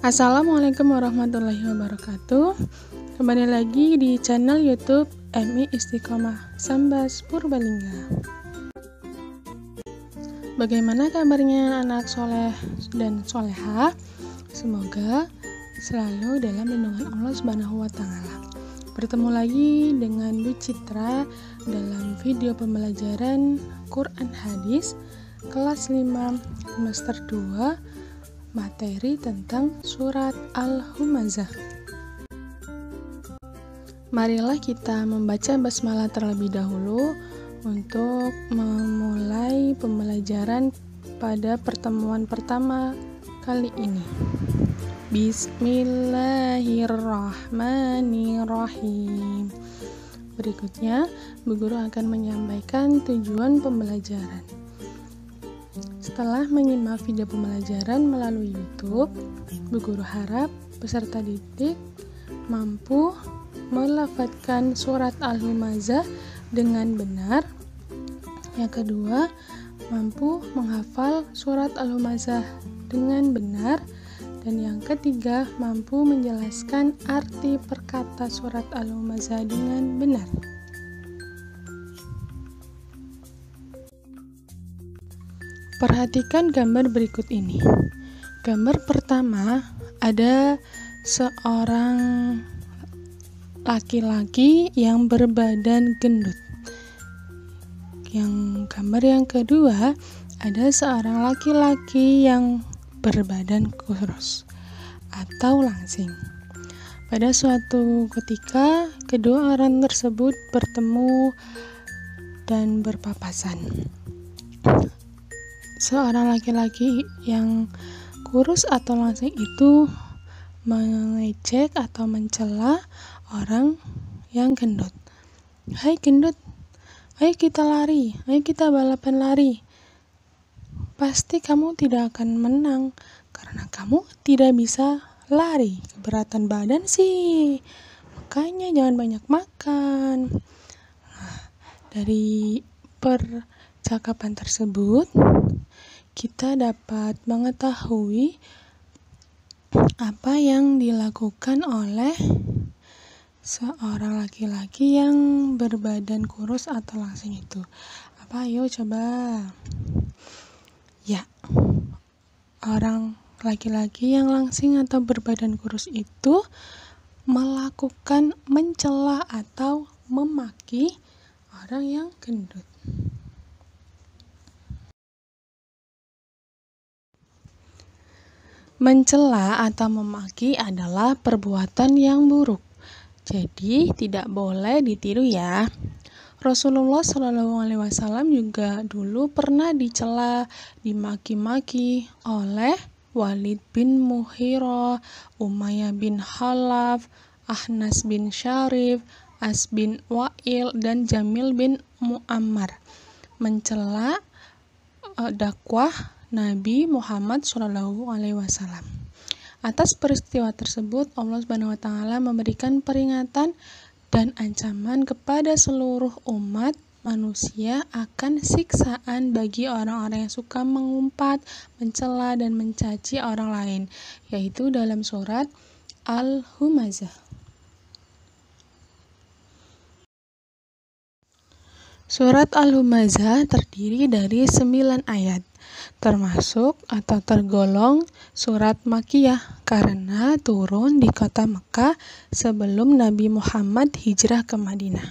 Assalamualaikum warahmatullahi wabarakatuh Kembali lagi di channel youtube MI Istiqomah Sambas Purbalingga Bagaimana kabarnya anak soleh dan soleha? Semoga selalu dalam lindungan Allah Subhanahu wa Ta'ala. Bertemu lagi dengan Bu Citra dalam video pembelajaran Quran Hadis kelas 5 semester 2 materi tentang surat Al-Humazah. Marilah kita membaca basmalah terlebih dahulu untuk memulai pembelajaran pada pertemuan pertama kali ini. Bismillahirrahmanirrahim. Berikutnya, Bu Guru akan menyampaikan tujuan pembelajaran. Setelah menyimak video pembelajaran melalui YouTube, Bu Guru harap peserta didik mampu melafatkan surat Al-Humazah dengan benar. Yang kedua, mampu menghafal surat Al-Humazah dengan benar. Dan yang ketiga, mampu menjelaskan arti perkata surat Al-Humazah dengan benar. Perhatikan gambar berikut ini. Gambar pertama ada seorang laki-laki yang berbadan gendut. Yang gambar yang kedua ada seorang laki-laki yang berbadan kurus atau langsing. Pada suatu ketika, kedua orang tersebut bertemu dan berpapasan seorang laki-laki yang kurus atau langsing itu mengecek atau mencela orang yang gendut. Hai gendut, ayo kita lari, ayo kita balapan lari. Pasti kamu tidak akan menang karena kamu tidak bisa lari. Keberatan badan sih. Makanya jangan banyak makan. Nah, dari percakapan tersebut, kita dapat mengetahui apa yang dilakukan oleh seorang laki-laki yang berbadan kurus atau langsing itu. Apa ayo coba? Ya. Orang laki-laki yang langsing atau berbadan kurus itu melakukan mencela atau memaki orang yang gendut. Mencela atau memaki adalah perbuatan yang buruk. Jadi tidak boleh ditiru ya. Rasulullah Shallallahu alaihi wasallam juga dulu pernah dicela, dimaki-maki oleh Walid bin Muhiro, Umayyah bin Khalaf, Ahnas bin Syarif, As bin Wa'il dan Jamil bin Muammar. Mencela eh, dakwah Nabi Muhammad Shallallahu Alaihi Wasallam. Atas peristiwa tersebut, Allah Subhanahu wa Ta'ala memberikan peringatan dan ancaman kepada seluruh umat manusia akan siksaan bagi orang-orang yang suka mengumpat, mencela dan mencaci orang lain, yaitu dalam surat Al-Humazah. Surat Al-Humazah terdiri dari 9 ayat termasuk atau tergolong surat Makiyah karena turun di kota Mekah sebelum Nabi Muhammad hijrah ke Madinah.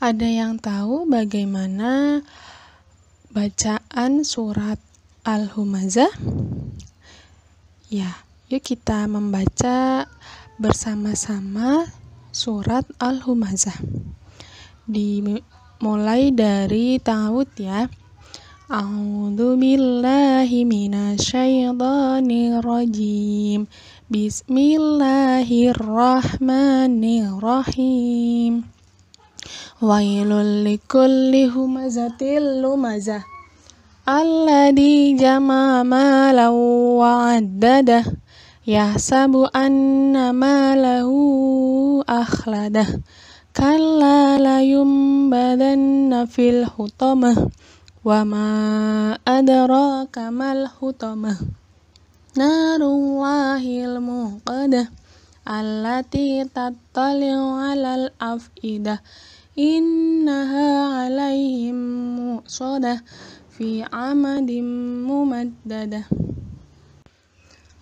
Ada yang tahu bagaimana bacaan surat Al-Humazah? Ya, yuk kita membaca bersama-sama surat Al-Humazah. Dimulai dari tawud ya. أعوذ بالله من الشيطان الرجيم بسم الله الرحمن الرحيم ويل لكل همزة لمزة الذي جمع مالا وعدده يحسب أن ماله أخلده كلا لينبذن في الحطمة Wa ma adraka mal hutamah Narullahil muqadah Allati tattaliu alal afidah Innaha alaihim muqsadah Fi amadim mumaddadah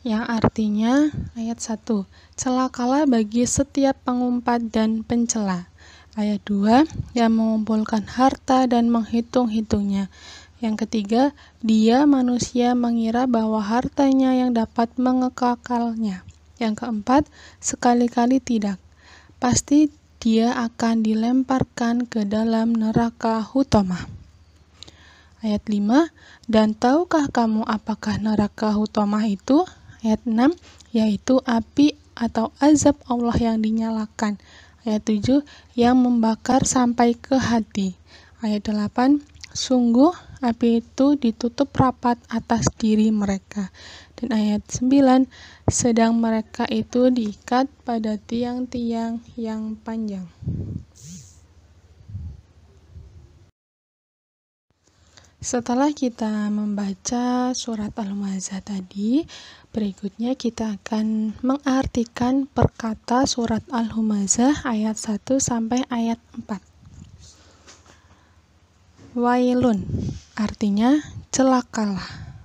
yang artinya ayat 1 celakalah bagi setiap pengumpat dan pencela Ayat 2, yang mengumpulkan harta dan menghitung-hitungnya. Yang ketiga, dia manusia mengira bahwa hartanya yang dapat mengekalkannya. Yang keempat, sekali-kali tidak. Pasti dia akan dilemparkan ke dalam neraka hutomah. Ayat 5, dan tahukah kamu apakah neraka hutomah itu? Ayat 6, yaitu api atau azab Allah yang dinyalakan Ayat 7, yang membakar sampai ke hati. Ayat 8, sungguh api itu ditutup rapat atas diri mereka. Dan ayat 9, sedang mereka itu diikat pada tiang-tiang yang panjang. Setelah kita membaca surat Al-Mu'azzah tadi, berikutnya kita akan mengartikan perkata surat Al-Mu'azzah ayat 1 sampai ayat 4. Wailun artinya celakalah.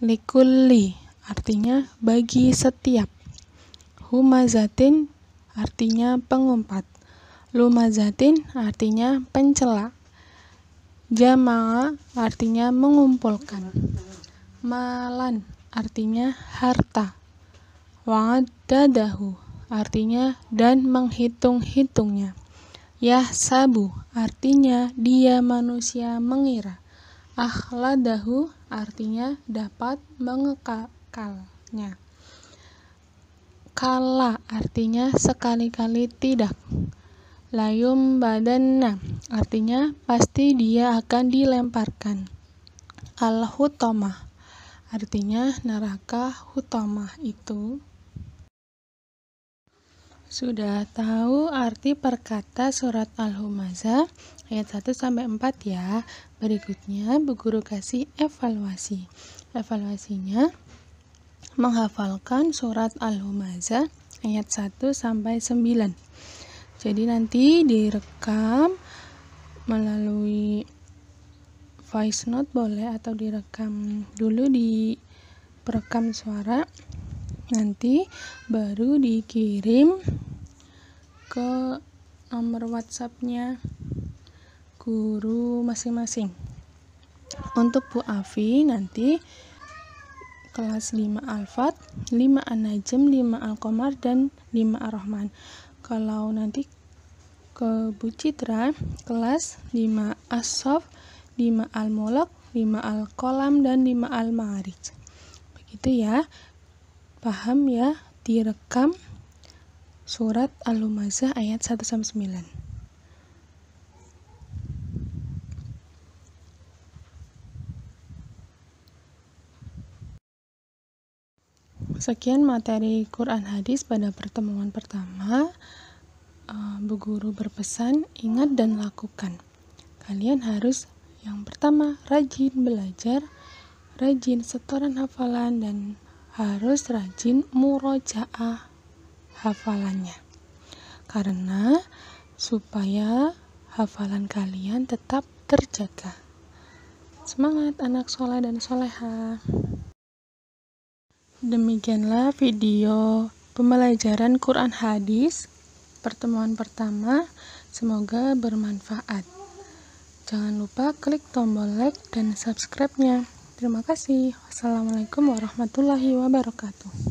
Likulli artinya bagi setiap. Humazatin artinya pengumpat. Lumazatin artinya pencelak. Jama'a artinya mengumpulkan. Malan artinya harta. Wa'adadahu artinya dan menghitung-hitungnya. sabu artinya dia manusia mengira. Akhladahu artinya dapat mengekalkannya. Kala artinya sekali-kali tidak layum badanna artinya pasti dia akan dilemparkan al hutamah artinya neraka hutomah itu sudah tahu arti perkata surat Al-Humazah ayat 1 sampai 4 ya. Berikutnya Bu Guru kasih evaluasi. Evaluasinya menghafalkan surat Al-Humazah ayat 1 sampai 9 jadi nanti direkam melalui voice note boleh atau direkam dulu di perekam suara nanti baru dikirim ke nomor whatsappnya guru masing-masing untuk Bu Afi nanti kelas 5 Alfat, 5 Anajem, 5 Alkomar dan 5 Ar-Rahman kalau nanti ke Bu Citra kelas 5 asof, 5 al molok 5 al-kolam dan 5 al marij Begitu ya. Paham ya? Direkam surat Al-Humazah ayat 1 9. Sekian materi Quran Hadis pada pertemuan pertama. Eh, Bu guru berpesan, ingat dan lakukan. Kalian harus yang pertama rajin belajar, rajin setoran hafalan dan harus rajin murojaah hafalannya. Karena supaya hafalan kalian tetap terjaga. Semangat anak soleh dan soleha. Demikianlah video pembelajaran Quran Hadis pertemuan pertama. Semoga bermanfaat. Jangan lupa klik tombol like dan subscribe-nya. Terima kasih. Wassalamualaikum warahmatullahi wabarakatuh.